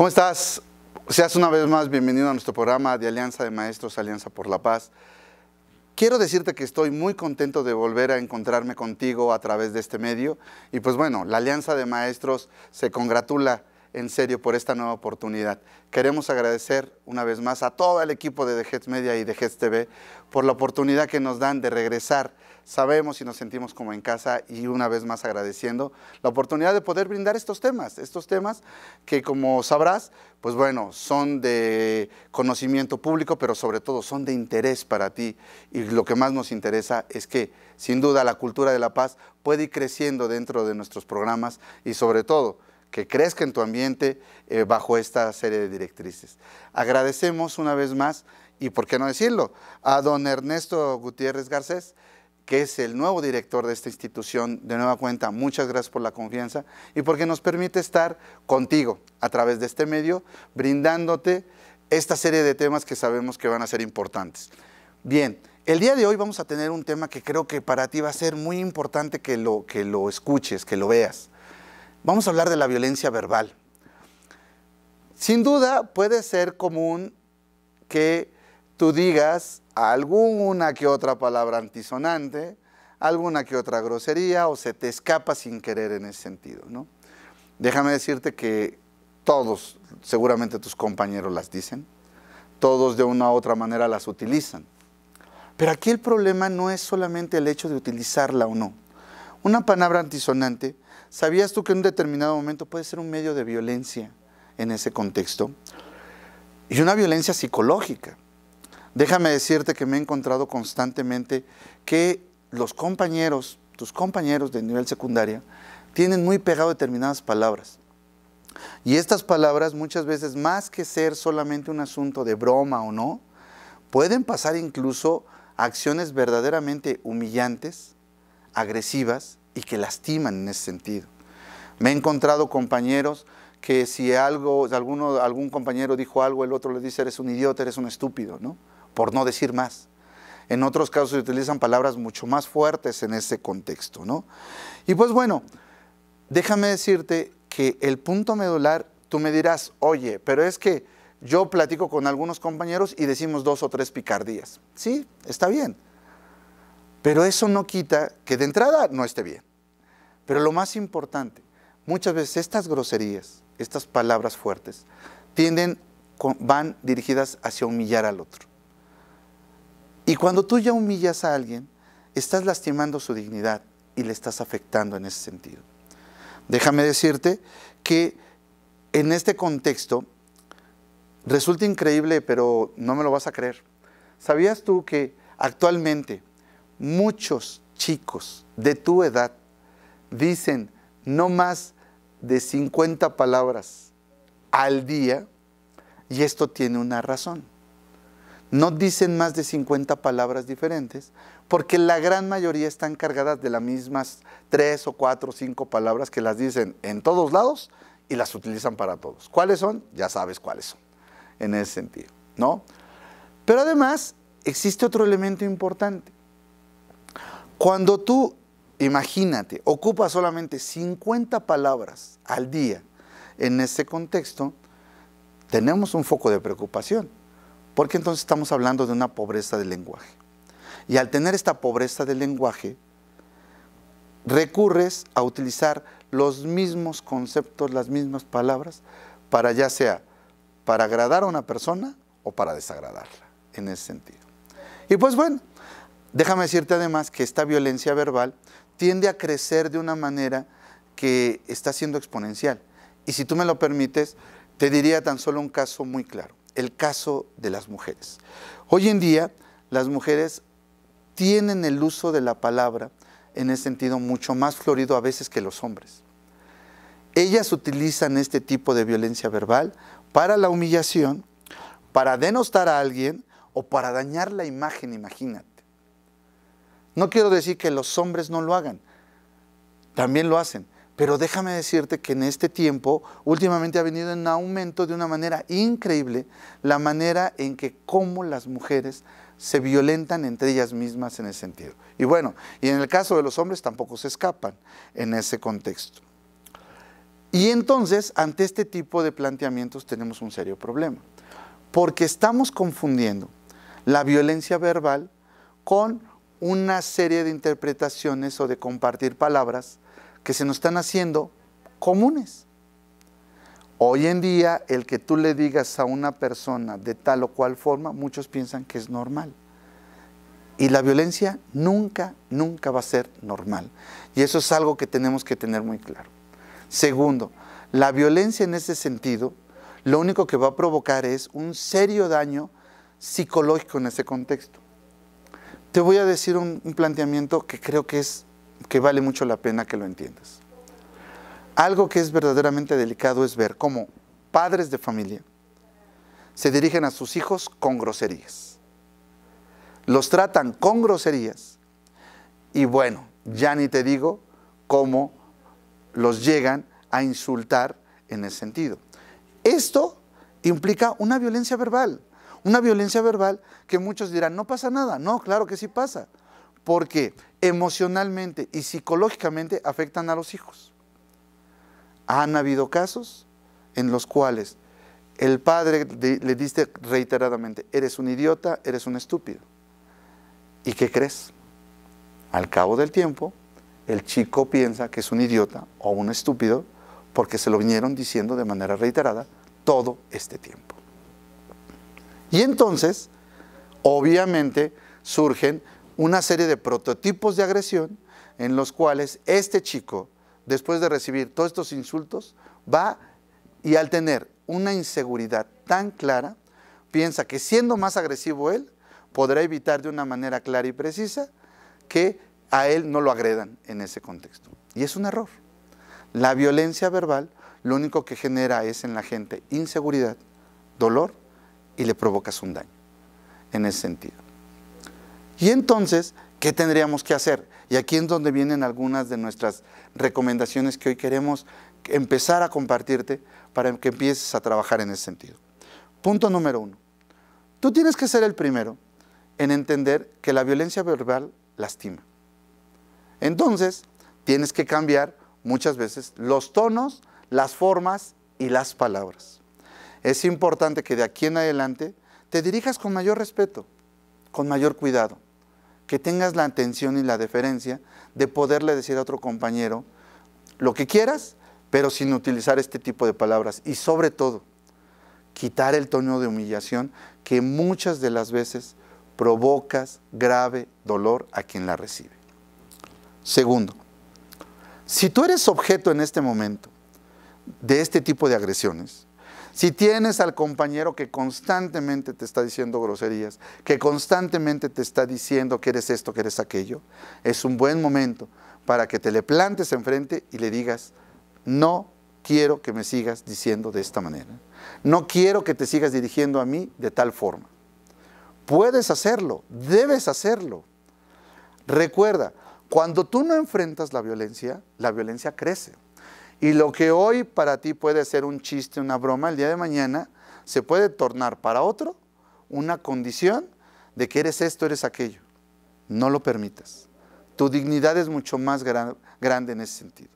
¿Cómo estás? Seas una vez más bienvenido a nuestro programa de Alianza de Maestros, Alianza por la Paz. Quiero decirte que estoy muy contento de volver a encontrarme contigo a través de este medio y pues bueno, la Alianza de Maestros se congratula en serio por esta nueva oportunidad. Queremos agradecer una vez más a todo el equipo de Heads Media y Heads TV por la oportunidad que nos dan de regresar. Sabemos y nos sentimos como en casa y una vez más agradeciendo la oportunidad de poder brindar estos temas, estos temas que como sabrás, pues bueno, son de conocimiento público, pero sobre todo son de interés para ti. Y lo que más nos interesa es que sin duda la cultura de la paz puede ir creciendo dentro de nuestros programas y sobre todo que crezca en tu ambiente eh, bajo esta serie de directrices. Agradecemos una vez más, y por qué no decirlo, a don Ernesto Gutiérrez Garcés, que es el nuevo director de esta institución de nueva cuenta. Muchas gracias por la confianza y porque nos permite estar contigo a través de este medio, brindándote esta serie de temas que sabemos que van a ser importantes. Bien, el día de hoy vamos a tener un tema que creo que para ti va a ser muy importante que lo, que lo escuches, que lo veas. Vamos a hablar de la violencia verbal. Sin duda puede ser común que tú digas alguna que otra palabra antisonante, alguna que otra grosería o se te escapa sin querer en ese sentido. Déjame decirte que todos, seguramente tus compañeros las dicen, todos de una u otra manera las utilizan. Pero aquí el problema no es solamente el hecho de utilizarla o no. Una palabra antisonante ¿Sabías tú que en un determinado momento puede ser un medio de violencia en ese contexto? Y una violencia psicológica. Déjame decirte que me he encontrado constantemente que los compañeros, tus compañeros de nivel secundaria, tienen muy pegado determinadas palabras. Y estas palabras muchas veces, más que ser solamente un asunto de broma o no, pueden pasar incluso a acciones verdaderamente humillantes, agresivas, y que lastiman en ese sentido. Me he encontrado compañeros que si algo, alguno, algún compañero dijo algo, el otro le dice, eres un idiota, eres un estúpido, ¿no? Por no decir más. En otros casos se utilizan palabras mucho más fuertes en ese contexto, ¿no? Y pues bueno, déjame decirte que el punto medular, tú me dirás, oye, pero es que yo platico con algunos compañeros y decimos dos o tres picardías. Sí, está bien. Pero eso no quita que de entrada no esté bien. Pero lo más importante, muchas veces estas groserías, estas palabras fuertes, tienden, van dirigidas hacia humillar al otro. Y cuando tú ya humillas a alguien, estás lastimando su dignidad y le estás afectando en ese sentido. Déjame decirte que en este contexto resulta increíble, pero no me lo vas a creer. ¿Sabías tú que actualmente muchos chicos de tu edad dicen no más de 50 palabras al día y esto tiene una razón. No dicen más de 50 palabras diferentes porque la gran mayoría están cargadas de las mismas tres o cuatro o cinco palabras que las dicen en todos lados y las utilizan para todos. ¿Cuáles son? Ya sabes cuáles son en ese sentido, ¿no? Pero además existe otro elemento importante. Cuando tú, imagínate, ocupa solamente 50 palabras al día en ese contexto, tenemos un foco de preocupación, porque entonces estamos hablando de una pobreza del lenguaje. Y al tener esta pobreza del lenguaje, recurres a utilizar los mismos conceptos, las mismas palabras, para ya sea para agradar a una persona o para desagradarla, en ese sentido. Y pues bueno, Déjame decirte además que esta violencia verbal tiende a crecer de una manera que está siendo exponencial. Y si tú me lo permites, te diría tan solo un caso muy claro, el caso de las mujeres. Hoy en día las mujeres tienen el uso de la palabra en ese sentido mucho más florido a veces que los hombres. Ellas utilizan este tipo de violencia verbal para la humillación, para denostar a alguien o para dañar la imagen, imagínate. No quiero decir que los hombres no lo hagan, también lo hacen, pero déjame decirte que en este tiempo últimamente ha venido en aumento de una manera increíble la manera en que cómo las mujeres se violentan entre ellas mismas en ese sentido. Y bueno, y en el caso de los hombres tampoco se escapan en ese contexto. Y entonces, ante este tipo de planteamientos tenemos un serio problema, porque estamos confundiendo la violencia verbal con una serie de interpretaciones o de compartir palabras que se nos están haciendo comunes. Hoy en día, el que tú le digas a una persona de tal o cual forma, muchos piensan que es normal. Y la violencia nunca, nunca va a ser normal. Y eso es algo que tenemos que tener muy claro. Segundo, la violencia en ese sentido, lo único que va a provocar es un serio daño psicológico en ese contexto te voy a decir un, planteamiento que creo que, es, que vale mucho la pena que lo entiendas. Algo que es verdaderamente delicado es ver cómo padres de familia se dirigen a sus hijos con groserías. Los tratan con groserías y bueno, ya ni te digo cómo los llegan a insultar en ese sentido. Esto implica una violencia verbal una violencia verbal que muchos dirán, no pasa nada. No, claro que sí pasa, porque emocionalmente y psicológicamente afectan a los hijos. Han habido casos en los cuales el padre le dice reiteradamente, eres un idiota, eres un estúpido. ¿Y qué crees? Al cabo del tiempo, el chico piensa que es un idiota o un estúpido porque se lo vinieron diciendo de manera reiterada todo este tiempo. Y entonces, obviamente, surgen una serie de prototipos de agresión en los cuales este chico, después de recibir todos estos insultos, va y al tener una inseguridad tan clara, piensa que siendo más agresivo él, podrá evitar de una manera clara y precisa que a él no lo agredan en ese contexto. Y es un error. La violencia verbal lo único que genera es en la gente inseguridad, dolor y le provocas un daño en ese sentido. Y entonces, ¿qué tendríamos que hacer? Y aquí es donde vienen algunas de nuestras recomendaciones que hoy queremos empezar a compartirte para que empieces a trabajar en ese sentido. Punto número uno. Tú tienes que ser el primero en entender que la violencia verbal lastima. Entonces, tienes que cambiar muchas veces los tonos, las formas y las palabras es importante que de aquí en adelante te dirijas con mayor respeto, con mayor cuidado, que tengas la atención y la deferencia de poderle decir a otro compañero lo que quieras, pero sin utilizar este tipo de palabras. Y sobre todo, quitar el tono de humillación que muchas de las veces provocas grave dolor a quien la recibe. Segundo, si tú eres objeto en este momento de este tipo de agresiones, si tienes al compañero que constantemente te está diciendo groserías, que constantemente te está diciendo que eres esto, que eres aquello, es un buen momento para que te le plantes enfrente y le digas, no quiero que me sigas diciendo de esta manera. No quiero que te sigas dirigiendo a mí de tal forma. Puedes hacerlo, debes hacerlo. Recuerda, cuando tú no enfrentas la violencia, la violencia crece. Y lo que hoy para ti puede ser un chiste, una broma, el día de mañana se puede tornar para otro una condición de que eres esto, eres aquello. No lo permitas. Tu dignidad es mucho más grande en ese sentido.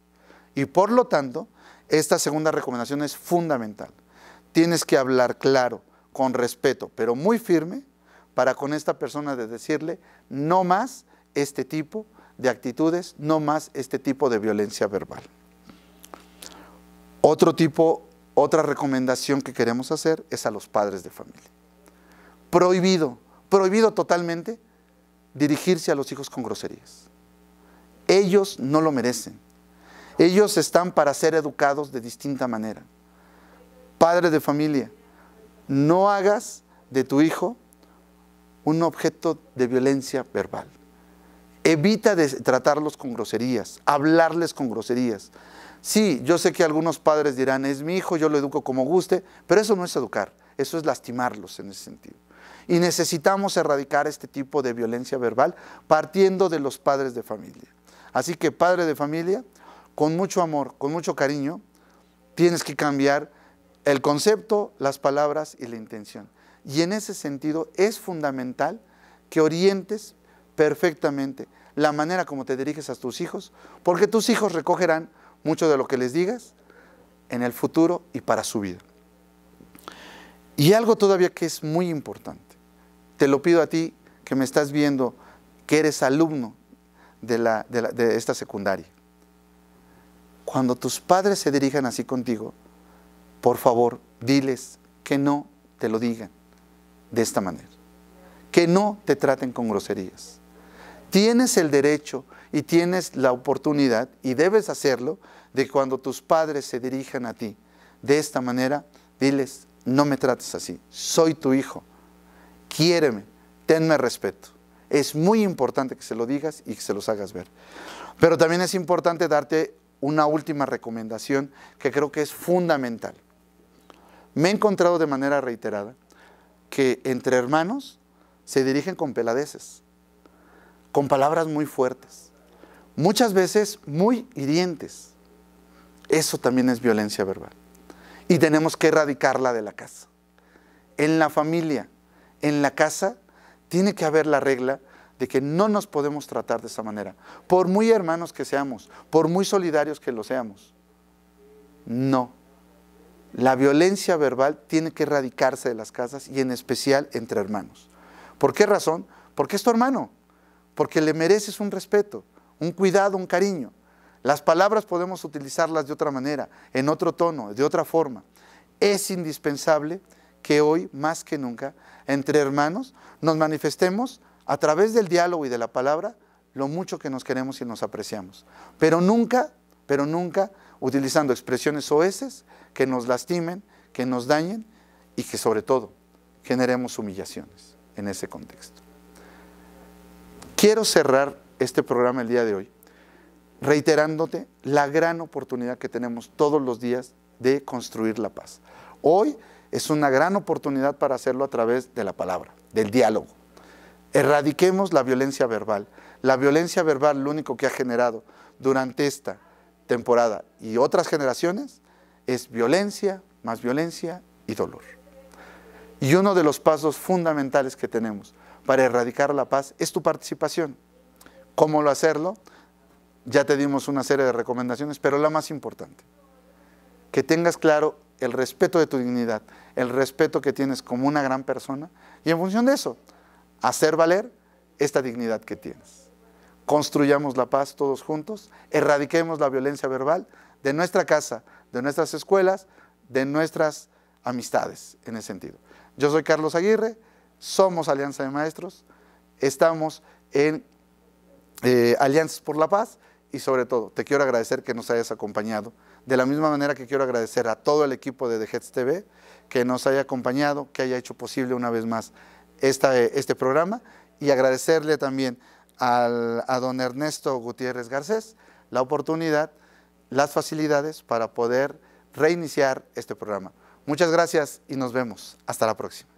Y por lo tanto, esta segunda recomendación es fundamental. Tienes que hablar claro, con respeto, pero muy firme, para con esta persona de decirle, no más este tipo de actitudes, no más este tipo de violencia verbal. Otro tipo, otra recomendación que queremos hacer es a los padres de familia. Prohibido, prohibido totalmente dirigirse a los hijos con groserías. Ellos no lo merecen. Ellos están para ser educados de distinta manera. Padre de familia, no hagas de tu hijo un objeto de violencia verbal. Evita tratarlos con groserías, hablarles con groserías. Sí, yo sé que algunos padres dirán, es mi hijo, yo lo educo como guste, pero eso no es educar, eso es lastimarlos en ese sentido. Y necesitamos erradicar este tipo de violencia verbal partiendo de los padres de familia. Así que padre de familia, con mucho amor, con mucho cariño, tienes que cambiar el concepto, las palabras y la intención. Y en ese sentido es fundamental que orientes perfectamente la manera como te diriges a tus hijos, porque tus hijos recogerán mucho de lo que les digas en el futuro y para su vida. Y algo todavía que es muy importante. Te lo pido a ti que me estás viendo, que eres alumno de, esta secundaria. Cuando tus padres se dirijan así contigo, por favor, diles que no te lo digan de esta manera. Que no te traten con groserías. Tienes el derecho y tienes la oportunidad, y debes hacerlo, de cuando tus padres se dirijan a ti de esta manera, diles, no me trates así, soy tu hijo, quiéreme, tenme respeto. Es muy importante que se lo digas y que se los hagas ver. Pero también es importante darte una última recomendación que creo que es fundamental. Me he encontrado de manera reiterada que entre hermanos se dirigen con peladeces, con palabras muy fuertes, muchas veces muy hirientes. Eso también es violencia verbal. Y tenemos que erradicarla de la casa. En la familia, en la casa, tiene que haber la regla de que no nos podemos tratar de esa manera. Por muy hermanos que seamos, por muy solidarios que lo seamos. No. La violencia verbal tiene que erradicarse de las casas y en especial entre hermanos. ¿Por qué razón? Porque es tu hermano, porque le mereces un respeto, un cuidado, un cariño. Las palabras podemos utilizarlas de otra manera, en otro tono, de otra forma. Es indispensable que hoy, más que nunca, entre hermanos, nos manifestemos a través del diálogo y de la palabra lo mucho que nos queremos y nos apreciamos. Pero nunca, pero nunca utilizando expresiones oeces que nos lastimen, que nos dañen y que sobre todo generemos humillaciones en ese contexto. Quiero cerrar este programa el día de hoy, reiterándote la gran oportunidad que tenemos todos los días de construir la paz. Hoy es una gran oportunidad para hacerlo a través de la palabra, del diálogo. Erradiquemos la violencia verbal. La violencia verbal lo único que ha generado durante esta temporada y otras generaciones es violencia, más violencia y dolor. Y uno de los pasos fundamentales que tenemos para erradicar la paz es tu participación cómo lo hacerlo, ya te dimos una serie de recomendaciones, pero la más importante, que tengas claro el respeto de tu dignidad, el respeto que tienes como una gran persona y en función de eso, hacer valer esta dignidad que tienes. Construyamos la paz todos juntos, erradiquemos la violencia verbal de nuestra casa, de nuestras escuelas, de nuestras amistades en ese sentido. Yo soy Carlos Aguirre, somos Alianza de Maestros, estamos en eh, Alianzas por la Paz y sobre todo te quiero agradecer que nos hayas acompañado. De la misma manera que quiero agradecer a todo el equipo de The TV que nos haya acompañado, que haya hecho posible una vez más esta, eh, este programa y agradecerle también a don Ernesto Gutiérrez Garcés la oportunidad, las facilidades para poder reiniciar este programa. Muchas gracias y nos vemos. Hasta la próxima.